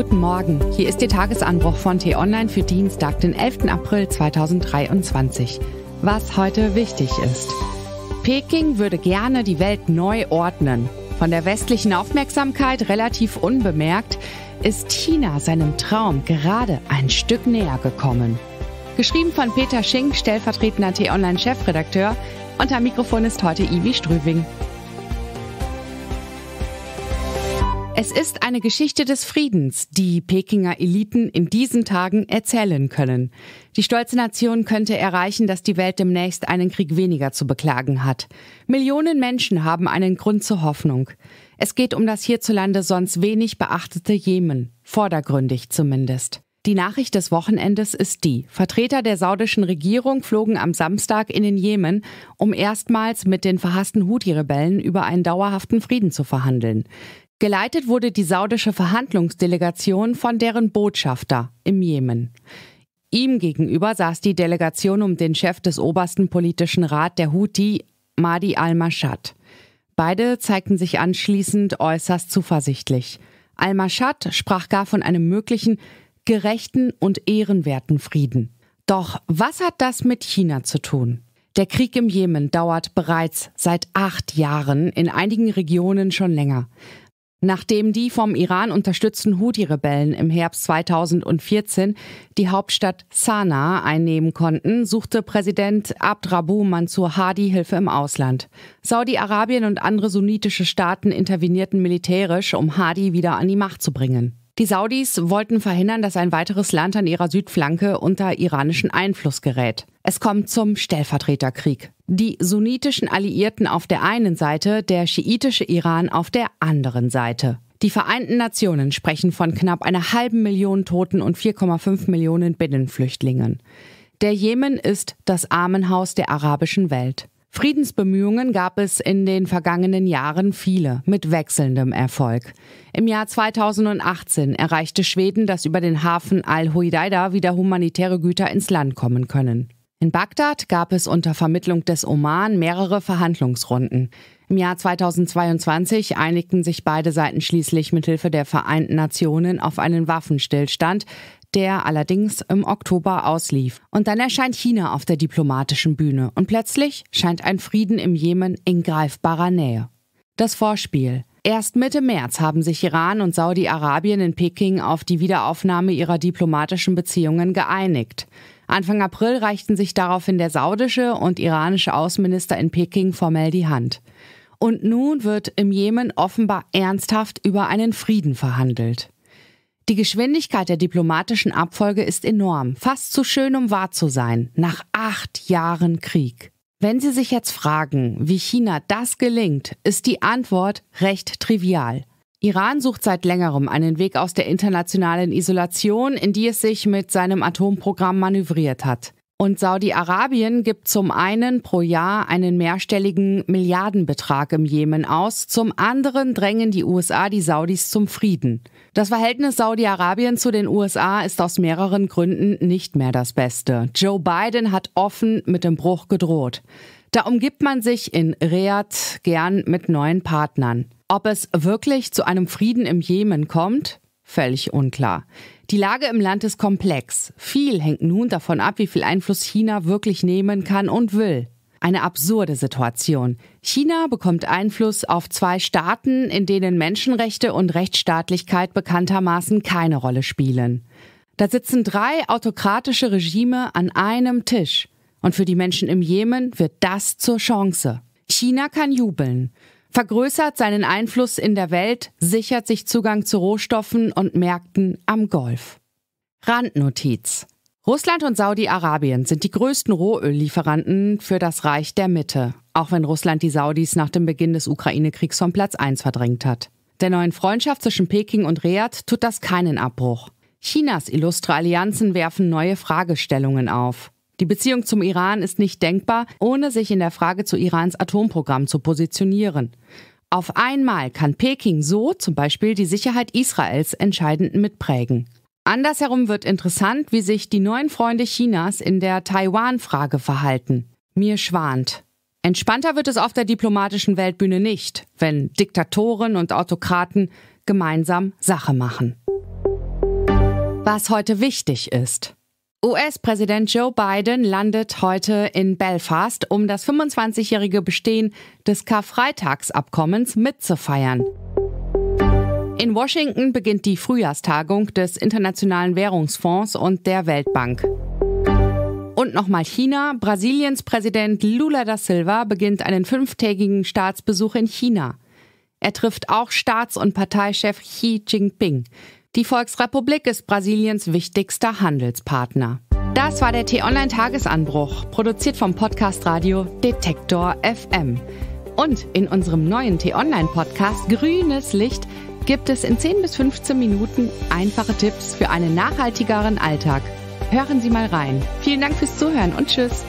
Guten Morgen, hier ist Ihr Tagesanbruch von T-Online für Dienstag, den 11. April 2023. Was heute wichtig ist. Peking würde gerne die Welt neu ordnen. Von der westlichen Aufmerksamkeit relativ unbemerkt ist China seinem Traum gerade ein Stück näher gekommen. Geschrieben von Peter Schink, stellvertretender T-Online-Chefredakteur. Und Mikrofon ist heute Ivi Strüving. Es ist eine Geschichte des Friedens, die Pekinger Eliten in diesen Tagen erzählen können. Die stolze Nation könnte erreichen, dass die Welt demnächst einen Krieg weniger zu beklagen hat. Millionen Menschen haben einen Grund zur Hoffnung. Es geht um das hierzulande sonst wenig beachtete Jemen, vordergründig zumindest. Die Nachricht des Wochenendes ist die, Vertreter der saudischen Regierung flogen am Samstag in den Jemen, um erstmals mit den verhassten Houthi-Rebellen über einen dauerhaften Frieden zu verhandeln. Geleitet wurde die saudische Verhandlungsdelegation von deren Botschafter im Jemen. Ihm gegenüber saß die Delegation um den Chef des obersten politischen Rat der Houthi, Mahdi al-Mashad. Beide zeigten sich anschließend äußerst zuversichtlich. Al-Mashad sprach gar von einem möglichen gerechten und ehrenwerten Frieden. Doch was hat das mit China zu tun? Der Krieg im Jemen dauert bereits seit acht Jahren, in einigen Regionen schon länger. Nachdem die vom Iran unterstützten Houthi-Rebellen im Herbst 2014 die Hauptstadt Sanaa einnehmen konnten, suchte Präsident Abdrabu Mansur Hadi Hilfe im Ausland. Saudi-Arabien und andere sunnitische Staaten intervenierten militärisch, um Hadi wieder an die Macht zu bringen. Die Saudis wollten verhindern, dass ein weiteres Land an ihrer Südflanke unter iranischen Einfluss gerät. Es kommt zum Stellvertreterkrieg. Die sunnitischen Alliierten auf der einen Seite, der schiitische Iran auf der anderen Seite. Die Vereinten Nationen sprechen von knapp einer halben Million Toten und 4,5 Millionen Binnenflüchtlingen. Der Jemen ist das Armenhaus der arabischen Welt. Friedensbemühungen gab es in den vergangenen Jahren viele, mit wechselndem Erfolg. Im Jahr 2018 erreichte Schweden, dass über den Hafen Al-Hodeida wieder humanitäre Güter ins Land kommen können. In Bagdad gab es unter Vermittlung des Oman mehrere Verhandlungsrunden. Im Jahr 2022 einigten sich beide Seiten schließlich mit Hilfe der Vereinten Nationen auf einen Waffenstillstand, der allerdings im Oktober auslief. Und dann erscheint China auf der diplomatischen Bühne und plötzlich scheint ein Frieden im Jemen in greifbarer Nähe. Das Vorspiel. Erst Mitte März haben sich Iran und Saudi-Arabien in Peking auf die Wiederaufnahme ihrer diplomatischen Beziehungen geeinigt. Anfang April reichten sich daraufhin der saudische und iranische Außenminister in Peking formell die Hand. Und nun wird im Jemen offenbar ernsthaft über einen Frieden verhandelt. Die Geschwindigkeit der diplomatischen Abfolge ist enorm, fast zu schön, um wahr zu sein, nach acht Jahren Krieg. Wenn Sie sich jetzt fragen, wie China das gelingt, ist die Antwort recht trivial. Iran sucht seit längerem einen Weg aus der internationalen Isolation, in die es sich mit seinem Atomprogramm manövriert hat. Und Saudi-Arabien gibt zum einen pro Jahr einen mehrstelligen Milliardenbetrag im Jemen aus, zum anderen drängen die USA die Saudis zum Frieden. Das Verhältnis Saudi-Arabien zu den USA ist aus mehreren Gründen nicht mehr das Beste. Joe Biden hat offen mit dem Bruch gedroht. Da umgibt man sich in Riyadh gern mit neuen Partnern. Ob es wirklich zu einem Frieden im Jemen kommt? Völlig unklar. Die Lage im Land ist komplex. Viel hängt nun davon ab, wie viel Einfluss China wirklich nehmen kann und will. Eine absurde Situation. China bekommt Einfluss auf zwei Staaten, in denen Menschenrechte und Rechtsstaatlichkeit bekanntermaßen keine Rolle spielen. Da sitzen drei autokratische Regime an einem Tisch. Und für die Menschen im Jemen wird das zur Chance. China kann jubeln vergrößert seinen Einfluss in der Welt, sichert sich Zugang zu Rohstoffen und Märkten am Golf. Randnotiz. Russland und Saudi-Arabien sind die größten Rohöllieferanten für das Reich der Mitte, auch wenn Russland die Saudis nach dem Beginn des Ukraine-Kriegs vom Platz 1 verdrängt hat. Der neuen Freundschaft zwischen Peking und Riyadh tut das keinen Abbruch. Chinas illustre Allianzen werfen neue Fragestellungen auf. Die Beziehung zum Iran ist nicht denkbar, ohne sich in der Frage zu Irans Atomprogramm zu positionieren. Auf einmal kann Peking so zum Beispiel die Sicherheit Israels entscheidend mitprägen. Andersherum wird interessant, wie sich die neuen Freunde Chinas in der Taiwan-Frage verhalten. Mir schwant. Entspannter wird es auf der diplomatischen Weltbühne nicht, wenn Diktatoren und Autokraten gemeinsam Sache machen. Was heute wichtig ist. US-Präsident Joe Biden landet heute in Belfast, um das 25-jährige Bestehen des Karfreitagsabkommens mitzufeiern. In Washington beginnt die Frühjahrstagung des Internationalen Währungsfonds und der Weltbank. Und nochmal China. Brasiliens Präsident Lula da Silva beginnt einen fünftägigen Staatsbesuch in China. Er trifft auch Staats- und Parteichef Xi Jinping. Die Volksrepublik ist Brasiliens wichtigster Handelspartner. Das war der T-Online-Tagesanbruch, produziert vom Podcast Radio Detektor FM. Und in unserem neuen T-Online-Podcast Grünes Licht gibt es in 10 bis 15 Minuten einfache Tipps für einen nachhaltigeren Alltag. Hören Sie mal rein. Vielen Dank fürs Zuhören und tschüss.